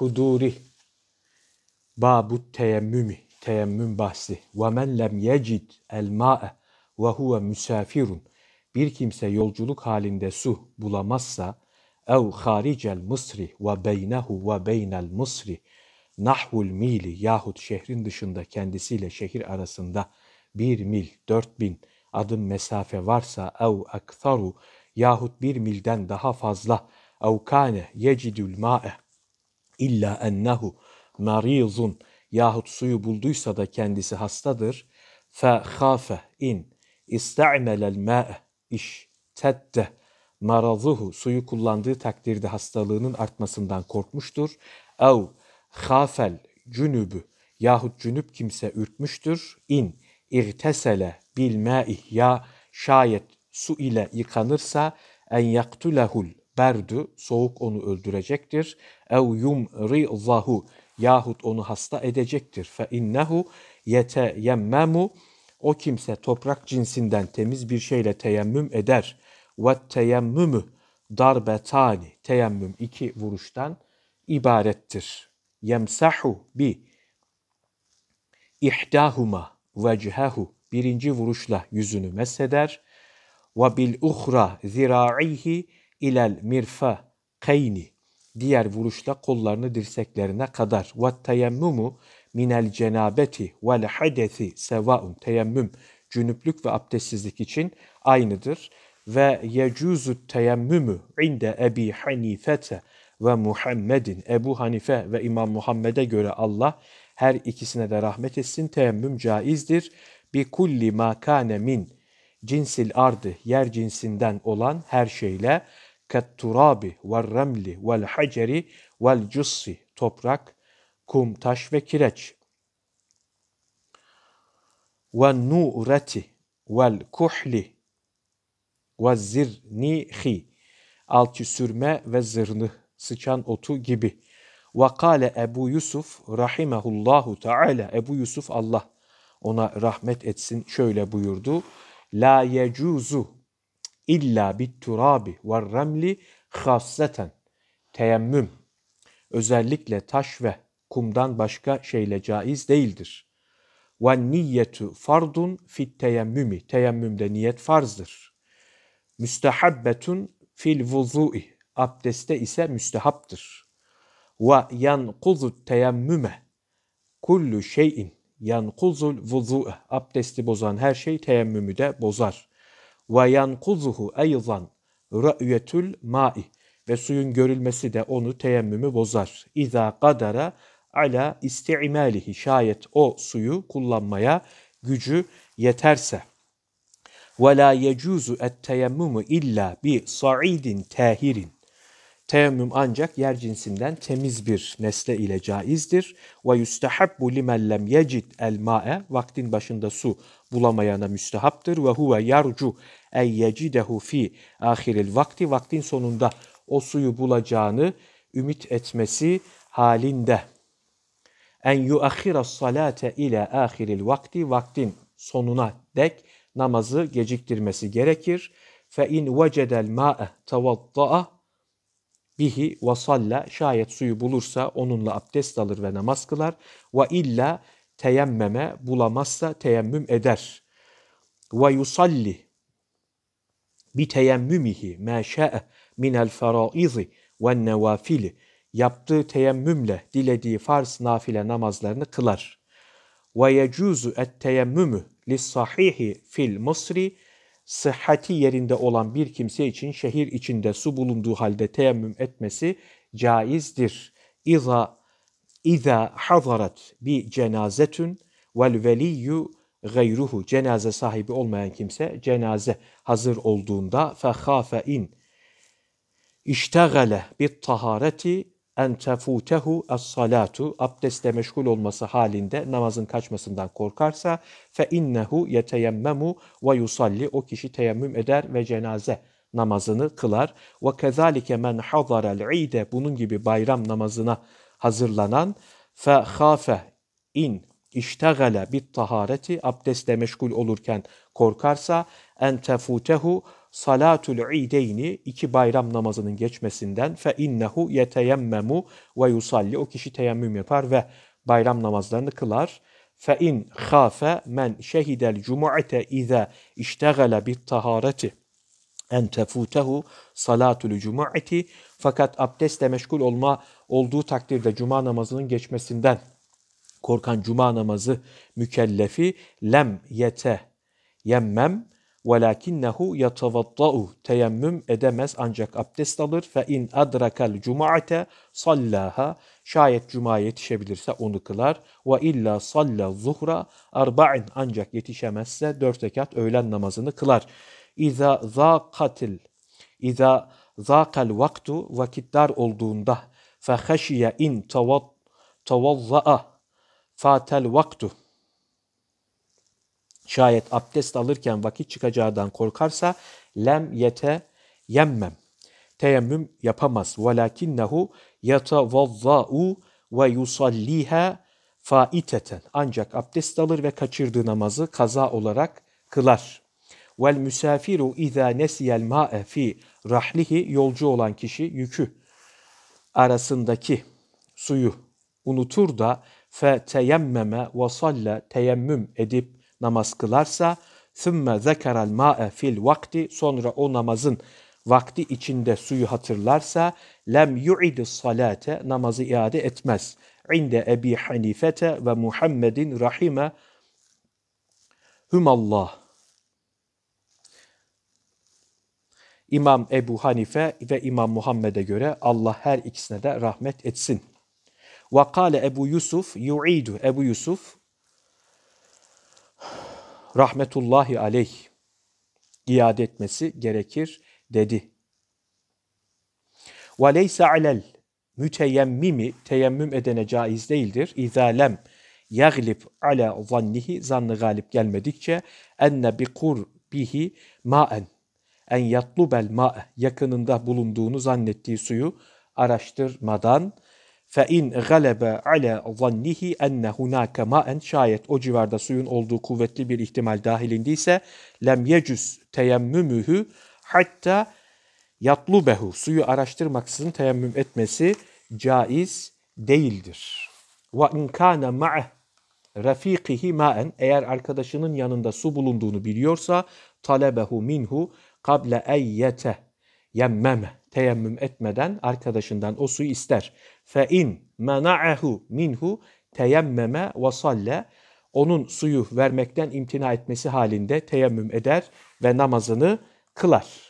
kuduri babu teyemmümi teyemmüm bahsi ve men lem yecid el ma'e ve huve müsafirun bir kimse yolculuk halinde su bulamazsa ev haricel mısri ve beynehu ve beynel mısri nahvul mili yahut şehrin dışında kendisiyle şehir arasında bir mil dört bin adım mesafe varsa ev ektaru yahut bir milden daha fazla ev kane yecidül ma'e illa ennehu marizun yahut suyu bulduysa da kendisi hastadır. Fe khafe in iste'melel ma'e iş tette marazuhu suyu kullandığı takdirde hastalığının artmasından korkmuştur. Ev khafel cünübü yahut cünüp kimse ürkmüştür. İn irtesele bil ma'ih ya şayet su ile yıkanırsa en yaktulehul berdü soğuk onu öldürecektir. Ev rizahu yahut onu hasta edecektir. Fe innehu yeteyemmemu o kimse toprak cinsinden temiz bir şeyle teyemmüm eder. Ve teyemmümü darbetani teyemmüm iki vuruştan ibarettir. Yemsahu bi ihdahuma vechehu birinci vuruşla yüzünü mesheder ve bil uhra ziraihi ilel mirfa kayni diğer vuruşla kollarını dirseklerine kadar ve teyemmumu minel cenabeti vel hadesi sevaun teyemmüm cünüplük ve abdestsizlik için aynıdır ve yecuzu teyemmümü inde Ebi Hanifete ve Muhammedin Ebu Hanife ve İmam Muhammed'e göre Allah her ikisine de rahmet etsin teyemmüm caizdir bi kulli ma kane min cinsil ardı yer cinsinden olan her şeyle ketturabi vel remli vel haceri vel cussi toprak, kum, taş ve kireç. Ve nu'reti vel kuhli ve zirnihi altı sürme ve zırnı sıçan otu gibi. Ve kale Ebu Yusuf rahimehullahu teala Ebu Yusuf Allah ona rahmet etsin şöyle buyurdu. La yecuzu İlla bit turabi ve remli hasseten. Teyemmüm. Özellikle taş ve kumdan başka şeyle caiz değildir. Ve niyetu fardun fit teyemmümi. Teyemmümde niyet farzdır. Müstehabbetun fil vuzu'i. Abdeste ise müstehaptır. Ve yankuzu teyemmüme. Kullu şeyin yankuzul vuzu'e. Abdesti bozan her şey teyemmümü de bozar ve yankuzuhu eyzan ra'yetül ma'i ve suyun görülmesi de onu teyemmümü bozar. İza kadara ala istimalihi şayet o suyu kullanmaya gücü yeterse. Ve la yecuzu et teyemmümü illa bi sa'idin tahirin. Teyemmüm ancak yer cinsinden temiz bir nesle ile caizdir. Ve yustahabbu limen lem yecid el ma'e vaktin başında su bulamayana müstehaptır. Ve huve yarcu en yecidehu fi ahiril vakti vaktin sonunda o suyu bulacağını ümit etmesi halinde. En yuahhira salate ile ahiril vakti vaktin sonuna dek namazı geciktirmesi gerekir. Fe in vecedel ma'e tavadda'a bihi vasalla şayet suyu bulursa onunla abdest alır ve namaz kılar. Ve illa teyemmeme bulamazsa teyemmüm eder. Ve yusalli bi teyemmümihi ma şa'e minel feraizi ve nevafili yaptığı teyemmümle dilediği farz nafile namazlarını kılar. Ve yecuzu et teyemmümü lis sahihi fil musri sıhhati yerinde olan bir kimse için şehir içinde su bulunduğu halde teyemmüm etmesi caizdir. İza İza hazarat bi cenazetün vel veliyyu gayruhu cenaze sahibi olmayan kimse cenaze hazır olduğunda fehafe in iştegale bit tahareti en tefutehu as salatu abdestle meşgul olması halinde namazın kaçmasından korkarsa fe innehu yeteyemmemu ve yusalli o kişi teyemmüm eder ve cenaze namazını kılar. Ve kezalike men hazaral ide bunun gibi bayram namazına hazırlanan fe hafe in iştegale bit tahareti abdestle meşgul olurken korkarsa en tefutehu salatul ideyni iki bayram namazının geçmesinden fe innehu yeteyemmemu ve yusalli o kişi teyemmüm yapar ve bayram namazlarını kılar. Fe in khafe men şehidel cumu'ate iza iştagala bit tahareti en tefutehu salatul cumu'ati fakat abdestle meşgul olma olduğu takdirde cuma namazının geçmesinden korkan cuma namazı mükellefi lem yete yemmem وَلَاكِنَّهُ يَتَوَضَّعُ Teyemmüm edemez ancak abdest alır. فَاِنْ اَدْرَكَ الْجُمَعَةَ صَلَّاهَا Şayet cumaya yetişebilirse onu kılar. وَاِلَّا صَلَّ zuhra اَرْبَعٍ Ancak yetişemezse dört rekat öğlen namazını kılar. اِذَا ذَاقَتِلْ اِذَا ذَاقَ vaktu Vakitler olduğunda فَخَشِيَ اِنْ تَوَضَّعَ فَاتَ الْوَقْتُ Şayet abdest alırken vakit çıkacağından korkarsa lem yete yemmem. Teyemmüm yapamaz. Velakinnehu yetavazza'u ve yusalliha faiteten. Ancak abdest alır ve kaçırdığı namazı kaza olarak kılar. Vel müsafiru izâ nesiyel ma'e fi rahlihi yolcu olan kişi yükü arasındaki suyu unutur da fe teyemmeme ve salle teyemmüm edip namaz kılarsa ثُمَّ ذَكَرَ الْمَاءَ fil vakti Sonra o namazın vakti içinde suyu hatırlarsa lem yu'idu salate namazı iade etmez. İnde Ebi Hanifete ve Muhammedin rahime humallah. İmam Ebu Hanife ve İmam Muhammed'e göre Allah her ikisine de rahmet etsin. Ve kâle Ebu Yusuf yu'idu. Ebu Yusuf rahmetullahi aleyh iade etmesi gerekir dedi. وَلَيْسَ عَلَى müteyemmimi teyemmüm edene caiz değildir. İzâ lem yaglib ala zannihi zannı galip gelmedikçe enne bi kurbihi ma'en en yatlubel ma'e yakınında bulunduğunu zannettiği suyu araştırmadan فَاِنْ غَلَبَ عَلَى ظَنِّهِ اَنَّ هُنَاكَ مَاً Şayet o civarda suyun olduğu kuvvetli bir ihtimal dahilindeyse lem yecüz teyemmümühü hatta yatlubehu suyu araştırmaksızın teyemmüm etmesi caiz değildir. وَاِنْ كَانَ مَعَهُ rafiqihi ma'en eğer arkadaşının yanında su bulunduğunu biliyorsa talebehu minhu kable eyyete yemmeme teyemmüm etmeden arkadaşından o suyu ister. Fe in mena'ehu minhu teyemmeme ve salle onun suyu vermekten imtina etmesi halinde teyemmüm eder ve namazını kılar.